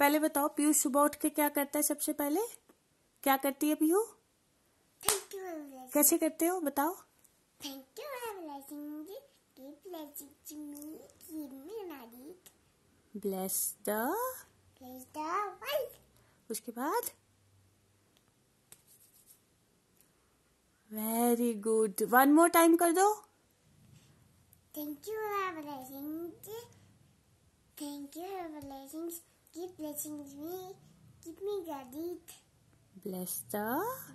पहले बताओ पीयू सुबह उठ के क्या करता है सबसे पहले क्या करती है पीयू कैसे करते हो बताओ ब्लेस द उसके बाद very good one more time कर दो thank you thank you Keep blessing me. Keep me guarded. Bless the.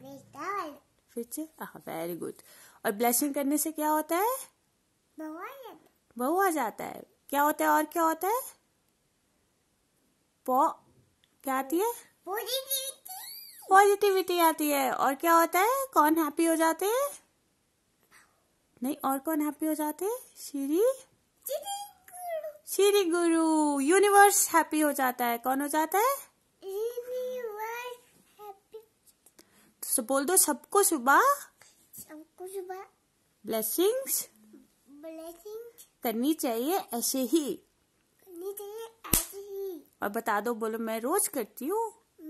Bless the फिर से हाँ वेरी गुड और ब्लेसिंग करने से क्या होता है बहू आ जाता है क्या होता है और क्या होता है पो क्या आती है पॉजिटिविटी पॉजिटिविटी आती है और क्या होता है कौन हैप्पी हो जाते हैं नहीं और कौन हैप्पी हो जाते हैं श्री श्री गुरु यूनिवर्स हैप्पी हो जाता है कौन हो जाता है तो बोल दो सबको सुबह सबको सुबह ब्लेसिंग्स ब्लेसिंग्स करनी चाहिए ऐसे ही करनी चाहिए ऐसे ही और बता दो बोलो मैं रोज करती हूँ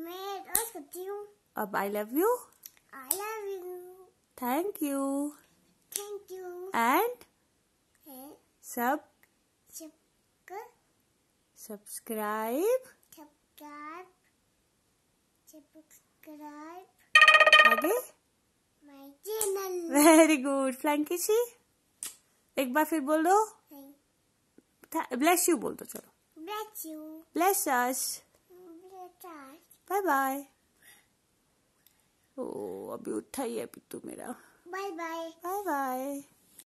मैं रोज करती हूँ अब I love you I love you thank you thank you and सब सब्सक्राइब सब्सक्राइब सब्सक्राइब आगे my my channel very good सी एक बार फिर बोल दो ब्लेस यू बोल दो चलो bless you bless us bye bye ओ अभी उठा ही है पित्तू मेरा बाय बाय बाय बाय